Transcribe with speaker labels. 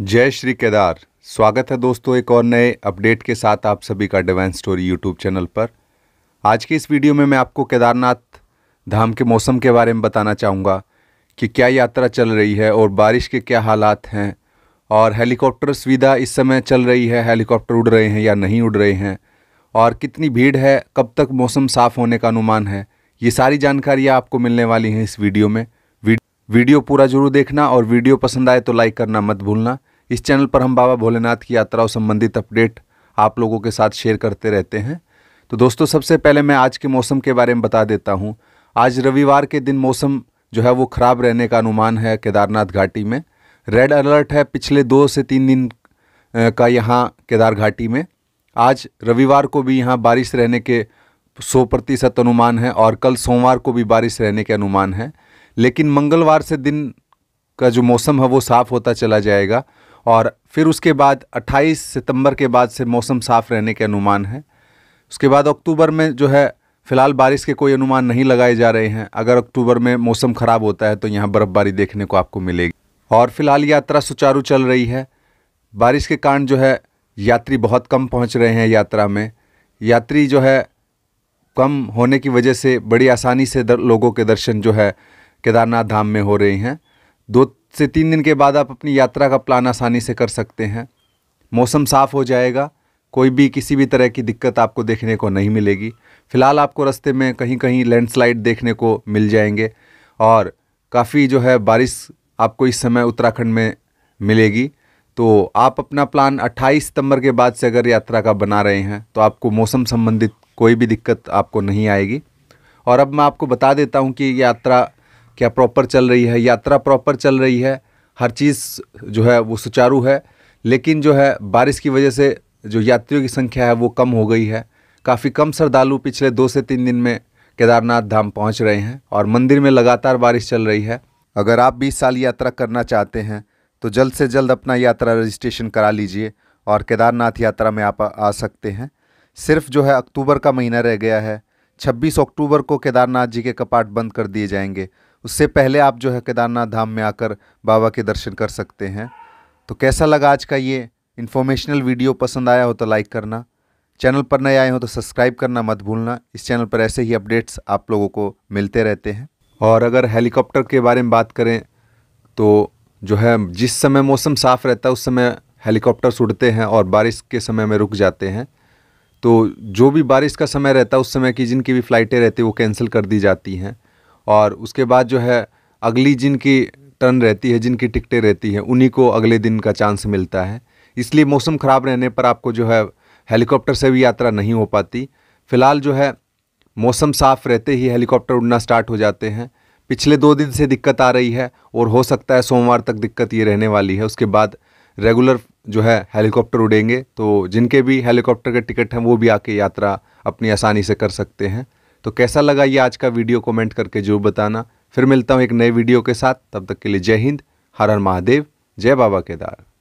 Speaker 1: जय श्री केदार स्वागत है दोस्तों एक और नए अपडेट के साथ आप सभी का डिवाइन स्टोरी यूट्यूब चैनल पर आज के इस वीडियो में मैं आपको केदारनाथ धाम के मौसम के बारे में बताना चाहूँगा कि क्या यात्रा चल रही है और बारिश के क्या हालात हैं और हेलीकॉप्टर सुविधा इस समय चल रही है हेलीकॉप्टर उड़ रहे हैं या नहीं उड़ रहे हैं और कितनी भीड़ है कब तक मौसम साफ़ होने का अनुमान है ये सारी जानकारियाँ आपको मिलने वाली हैं इस वीडियो में वीडियो पूरा जरूर देखना और वीडियो पसंद आए तो लाइक करना मत भूलना इस चैनल पर हम बाबा भोलेनाथ की यात्राओं संबंधित अपडेट आप लोगों के साथ शेयर करते रहते हैं तो दोस्तों सबसे पहले मैं आज के मौसम के बारे में बता देता हूँ आज रविवार के दिन मौसम जो है वो ख़राब रहने का अनुमान है केदारनाथ घाटी में रेड अलर्ट है पिछले दो से तीन दिन का यहाँ केदार घाटी में आज रविवार को भी यहाँ बारिश रहने के सौ प्रतिशत अनुमान है और कल सोमवार को भी बारिश रहने के अनुमान है लेकिन मंगलवार से दिन का जो मौसम है वो साफ़ होता चला जाएगा और फिर उसके बाद 28 सितंबर के बाद से मौसम साफ़ रहने के अनुमान है उसके बाद अक्टूबर में जो है फ़िलहाल बारिश के कोई अनुमान नहीं लगाए जा रहे हैं अगर अक्टूबर में मौसम ख़राब होता है तो यहाँ बर्फ़बारी देखने को आपको मिलेगी और फिलहाल यात्रा सुचारू चल रही है बारिश के कारण जो है यात्री बहुत कम पहुँच रहे हैं यात्रा में यात्री जो है कम होने की वजह से बड़ी आसानी से लोगों के दर्शन जो है केदारनाथ धाम में हो रही हैं दो से तीन दिन के बाद आप अपनी यात्रा का प्लान आसानी से कर सकते हैं मौसम साफ़ हो जाएगा कोई भी किसी भी तरह की दिक्कत आपको देखने को नहीं मिलेगी फ़िलहाल आपको रास्ते में कहीं कहीं लैंडस्लाइड देखने को मिल जाएंगे और काफ़ी जो है बारिश आपको इस समय उत्तराखंड में मिलेगी तो आप अपना प्लान 28 सितंबर के बाद से अगर यात्रा का बना रहे हैं तो आपको मौसम संबंधित कोई भी दिक्कत आपको नहीं आएगी और अब मैं आपको बता देता हूँ कि यात्रा क्या प्रॉपर चल रही है यात्रा प्रॉपर चल रही है हर चीज़ जो है वो सुचारू है लेकिन जो है बारिश की वजह से जो यात्रियों की संख्या है वो कम हो गई है काफ़ी कम श्रद्धालु पिछले दो से तीन दिन में केदारनाथ धाम पहुंच रहे हैं और मंदिर में लगातार बारिश चल रही है अगर आप 20 साल यात्रा करना चाहते हैं तो जल्द से जल्द अपना यात्रा रजिस्ट्रेशन करा लीजिए और केदारनाथ यात्रा में आप आ सकते हैं सिर्फ जो है अक्टूबर का महीना रह गया है 26 अक्टूबर को केदारनाथ जी के कपाट बंद कर दिए जाएंगे उससे पहले आप जो है केदारनाथ धाम में आकर बाबा के दर्शन कर सकते हैं तो कैसा लगा आज का ये इन्फॉर्मेशनल वीडियो पसंद आया हो तो लाइक करना चैनल पर नए आए हो तो सब्सक्राइब करना मत भूलना इस चैनल पर ऐसे ही अपडेट्स आप लोगों को मिलते रहते हैं और अगर हेलीकॉप्टर के बारे में बात करें तो जो है जिस समय मौसम साफ़ रहता है उस समय हेलीकॉप्टर्स उड़ते हैं और बारिश के समय में रुक जाते हैं तो जो भी बारिश का समय रहता है उस समय की जिनकी भी फ़्लाइटें रहती हैं वो कैंसिल कर दी जाती हैं और उसके बाद जो है अगली जिनकी टर्न रहती है जिनकी टिकटें रहती हैं उन्हीं को अगले दिन का चांस मिलता है इसलिए मौसम ख़राब रहने पर आपको जो है हेलीकॉप्टर से भी यात्रा नहीं हो पाती फ़िलहाल जो है मौसम साफ़ रहते ही हेलीकॉप्टर उड़ना स्टार्ट हो जाते हैं पिछले दो दिन से दिक्कत आ रही है और हो सकता है सोमवार तक दिक्कत ये रहने वाली है उसके बाद रेगुलर जो है हेलीकॉप्टर उड़ेंगे तो जिनके भी हेलीकॉप्टर के टिकट हैं वो भी आके यात्रा अपनी आसानी से कर सकते हैं तो कैसा लगा ये आज का वीडियो कमेंट करके जरूर बताना फिर मिलता हूँ एक नए वीडियो के साथ तब तक के लिए जय हिंद हर हर महादेव जय बाबा केदार